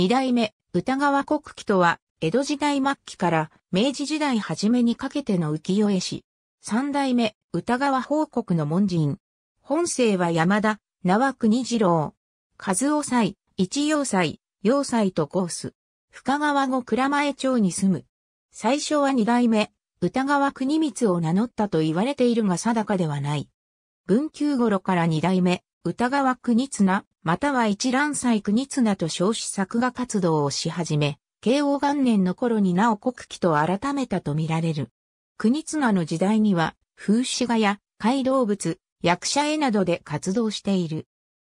二代目、歌川国旗とは、江戸時代末期から明治時代初めにかけての浮世絵師。三代目、歌川報国の門人。本姓は山田、名は国次郎。和夫祭、一要祭、要祭とコース。深川後倉前町に住む。最初は二代目、歌川国光を名乗ったと言われているが定かではない。文久頃から二代目、歌川国綱、または一覧祭国綱と称し作画活動をし始め、慶応元年の頃になお国旗と改めたとみられる。国綱の時代には、風刺画や、怪動物、役者絵などで活動している。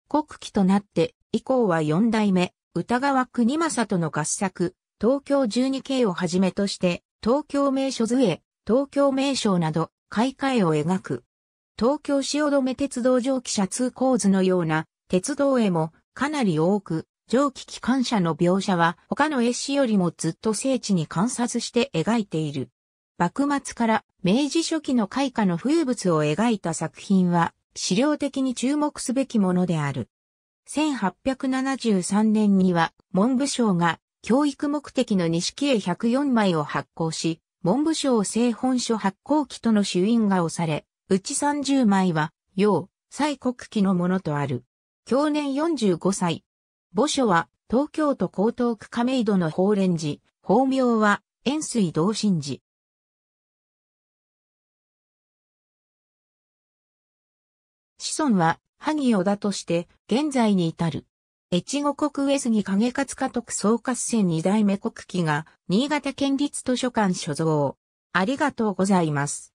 国旗となって、以降は四代目、歌川国政との合作、東京十二景をはじめとして、東京名所図絵、東京名所など、開会を描く。東京汐留鉄道蒸気車通構図のような鉄道絵もかなり多く、蒸気機関車の描写は他の絵師よりもずっと精緻に観察して描いている。幕末から明治初期の開花の風物を描いた作品は資料的に注目すべきものである。1873年には文部省が教育目的の錦絵104枚を発行し、文部省製本書発行機との主因が押され、うち30枚は、要、蔡国旗のものとある。享年45歳。墓所は、東京都江東区亀戸の法蓮寺、法名は、円水道神寺。子孫は、萩尾田として、現在に至る。越後国上杉景勝家督総合戦二代目国旗が、新潟県立図書館所蔵。ありがとうございます。